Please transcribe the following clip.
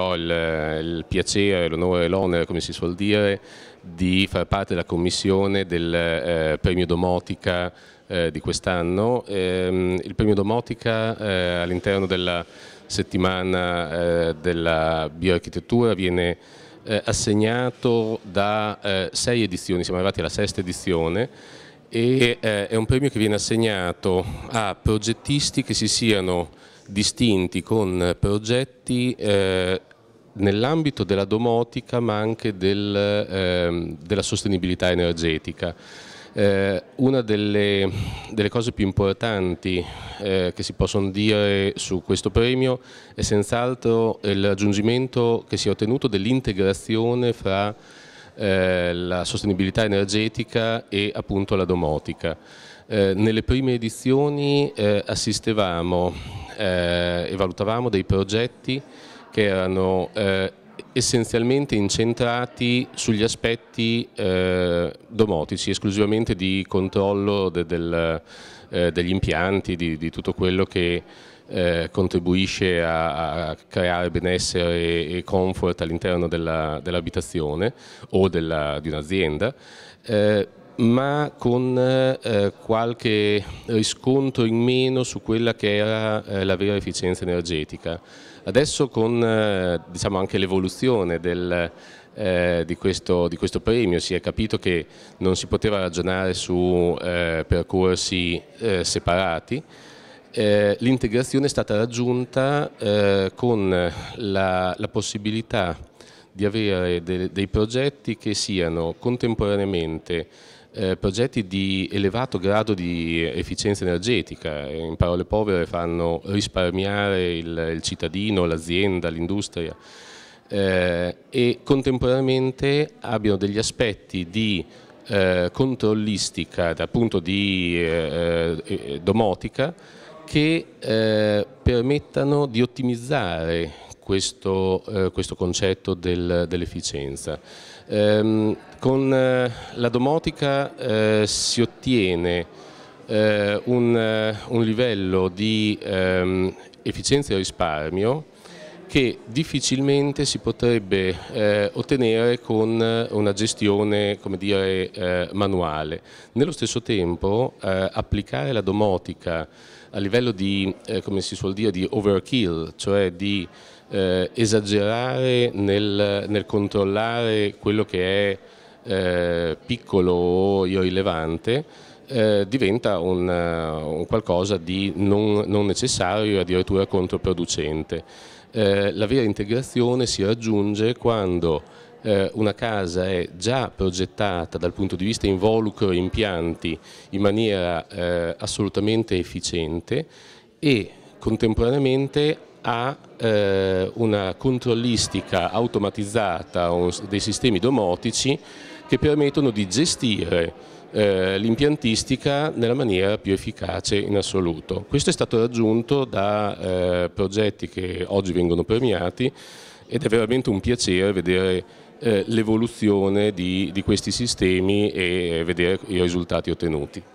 Ho il, il piacere, l'onore e l'onere, come si suol dire, di far parte della commissione del eh, premio Domotica eh, di quest'anno. Ehm, il premio Domotica eh, all'interno della settimana eh, della bioarchitettura viene eh, assegnato da eh, sei edizioni, siamo arrivati alla sesta edizione e è un premio che viene assegnato a progettisti che si siano distinti con progetti eh, nell'ambito della domotica ma anche del, eh, della sostenibilità energetica. Eh, una delle, delle, cose più importanti eh, che si possono dire su questo premio è senz'altro il raggiungimento che si è ottenuto dell'integrazione fra eh, la sostenibilità energetica e appunto la domotica. Eh, nelle prime edizioni eh, assistevamo eh, e valutavamo dei progetti che erano eh, essenzialmente incentrati sugli aspetti eh, domotici, esclusivamente di controllo de, del, eh, degli impianti, di, di, tutto quello che eh, contribuisce a, a, creare benessere e, e comfort all'interno dell'abitazione dell o della, di un'azienda eh, ma con eh, eh qualche riscontro in meno su quella che era eh, la vera efficienza energetica. Adesso con eh, diciamo anche l'evoluzione eh, di, questo, di questo premio si è capito che non si poteva ragionare su eh, percorsi separati, l'integrazione è stata raggiunta con la, la possibilità di avere dei progetti che siano contemporaneamente eh, progetti di elevato grado di efficienza energetica, in parole povere fanno risparmiare il, il cittadino, l'azienda, l'industria eh, e contemporaneamente abbiano degli aspetti di eh, controllistica, appunto di eh, eh, domotica, che eh, permettano di ottimizzare questo, eh, questo concetto del, dell'efficienza. Ehm, con eh, la domotica eh, si ottiene eh, un, eh, un, livello di ehm, efficienza e risparmio che difficilmente si potrebbe eh, ottenere con una gestione dire, eh, manuale. Nello stesso tempo eh, applicare la domotica a livello di, eh, come si suol dire, di overkill, cioè di eh, esagerare nel, nel, controllare quello che è eh, piccolo o irrilevante eh, diventa un, eh, un, qualcosa di non, non necessario e addirittura controproducente. Eh, la vera integrazione si raggiunge quando eh, una casa è già progettata dal punto di vista involucro e impianti in maniera assolutamente efficiente e contemporaneamente ha eh, una controllistica automatizzata dei sistemi domotici che permettono di gestire eh, l'impiantistica nella maniera più efficace in assoluto. Questo è stato raggiunto da eh, progetti che oggi vengono premiati ed è veramente un piacere vedere eh, l'evoluzione di, di questi sistemi e vedere i risultati ottenuti.